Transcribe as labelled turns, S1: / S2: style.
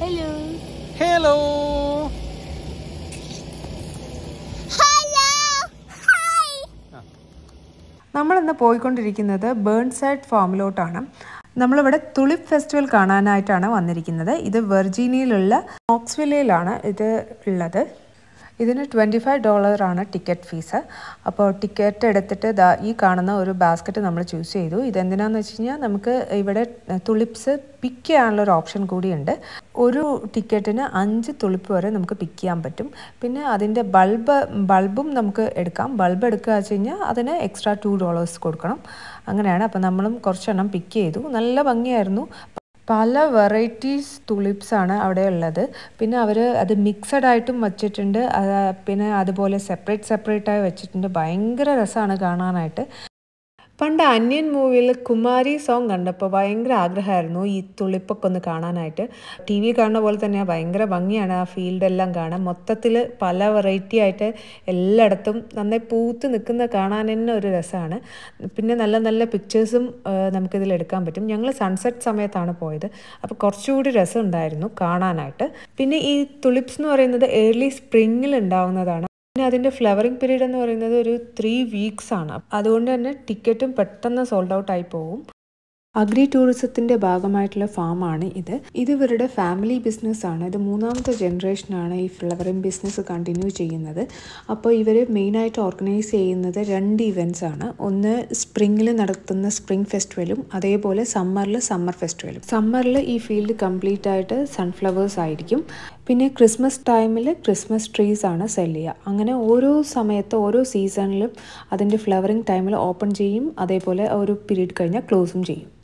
S1: Hello. Hello. നമ്മളിന്ന് പോയിക്കൊണ്ടിരിക്കുന്നത് side ഫാമിലോട്ടാണ് നമ്മളിവിടെ തുളിപ്പ് ഫെസ്റ്റിവൽ കാണാനായിട്ടാണ് വന്നിരിക്കുന്നത് ഇത് വെർജീനിയയിലുള്ള നോക്സ്വില്ലയിലാണ് ഇത് ഉള്ളത് ഇതിന് ട്വൻറ്റി ഫൈവ് ഡോളറാണ് ടിക്കറ്റ് ഫീസ് അപ്പോൾ ടിക്കറ്റ് എടുത്തിട്ട് ദാ ഈ കാണുന്ന ഒരു ബാസ്ക്കറ്റ് നമ്മൾ ചൂസ് ചെയ്തു ഇതെന്തിനാന്ന് വെച്ച് കഴിഞ്ഞാൽ നമുക്ക് ഇവിടെ തുളിപ്സ് പിക്ക് ചെയ്യാനുള്ള ഒരു ഓപ്ഷൻ കൂടിയുണ്ട് ഒരു ടിക്കറ്റിന് അഞ്ച് തുളിപ്പ് വരെ നമുക്ക് പിക്ക് ചെയ്യാൻ പറ്റും പിന്നെ അതിൻ്റെ ബൾബ് ബൾബും നമുക്ക് എടുക്കാം ബൾബ് എടുക്കുക വെച്ച് കഴിഞ്ഞാൽ അതിന് എക്സ്ട്രാ ടു ഡോളേഴ്സ് കൊടുക്കണം അങ്ങനെയാണ് അപ്പോൾ നമ്മളും കുറച്ചെണ്ണം പിക്ക് ചെയ്തു നല്ല ഭംഗിയായിരുന്നു പല വെറൈറ്റീസ് തുളിപ്സാണ് അവിടെ ഉള്ളത് പിന്നെ അവർ അത് മിക്സഡ് ആയിട്ടും വച്ചിട്ടുണ്ട് പിന്നെ അതുപോലെ സെപ്പറേറ്റ് സെപ്പറേറ്റായി വച്ചിട്ടുണ്ട് ഭയങ്കര രസമാണ് കാണാനായിട്ട് പണ്ട് അന്യൻ മൂവിയിൽ കുമാരി സോങ് കണ്ടപ്പോൾ ഭയങ്കര ആഗ്രഹമായിരുന്നു ഈ തുളിപ്പൊക്കെ ഒന്ന് കാണാനായിട്ട് ടി വി കാണുന്ന പോലെ തന്നെ ഭയങ്കര ഭംഗിയാണ് ആ ഫീൽഡെല്ലാം കാണാൻ മൊത്തത്തിൽ പല വെറൈറ്റി ആയിട്ട് എല്ലായിടത്തും നന്നായി പൂത്ത് നിൽക്കുന്ന കാണാൻ തന്നെ ഒരു രസമാണ് പിന്നെ നല്ല നല്ല പിക്ചേഴ്സും നമുക്കിതിൽ എടുക്കാൻ പറ്റും ഞങ്ങൾ സൺസെറ്റ് സമയത്താണ് പോയത് അപ്പോൾ കുറച്ചുകൂടി രസം ഉണ്ടായിരുന്നു കാണാനായിട്ട് പിന്നെ ഈ തുളിപ്സ് എന്ന് പറയുന്നത് ഏർലി സ്പ്രിങ്ങിൽ ഉണ്ടാവുന്നതാണ് പിന്നെ അതിൻ്റെ ഫ്ലവറിംഗ് പീരീഡ് എന്ന് പറയുന്നത് ഒരു ത്രീ വീക്സ് ആണ് അതുകൊണ്ട് തന്നെ ടിക്കറ്റും പെട്ടെന്ന് സോൾഡ് ഔട്ട് ആയി പോകും അഗ്രി ടൂറിസത്തിൻ്റെ ഭാഗമായിട്ടുള്ള ഫാമാണ് ഇത് ഇത് ഇവരുടെ ഫാമിലി ബിസിനസ്സാണ് ഇത് മൂന്നാമത്തെ ജനറേഷനാണ് ഈ ഫ്ലവറിംഗ് ബിസിനസ് കണ്ടിന്യൂ ചെയ്യുന്നത് അപ്പോൾ ഇവർ മെയിനായിട്ട് ഓർഗനൈസ് ചെയ്യുന്നത് രണ്ട് ഇവൻറ്റ്സ് ആണ് ഒന്ന് സ്പ്രിങ്ങിൽ നടത്തുന്ന സ്പ്രിംഗ് ഫെസ്റ്റിവലും അതേപോലെ സമ്മറിൽ സമ്മർ ഫെസ്റ്റിവലും സമ്മറിൽ ഈ ഫീൽഡ് കംപ്ലീറ്റ് ആയിട്ട് സൺഫ്ലവേഴ്സ് ആയിരിക്കും പിന്നെ ക്രിസ്മസ് ടൈമിൽ ക്രിസ്മസ് ട്രീസ് ആണ് സെൽ ചെയ്യുക അങ്ങനെ ഓരോ സമയത്ത് ഓരോ സീസണിലും അതിൻ്റെ ഫ്ലവറിങ് ടൈമിൽ ഓപ്പൺ ചെയ്യും അതേപോലെ ഒരു പീരീഡ് കഴിഞ്ഞാൽ ക്ലോസും ചെയ്യും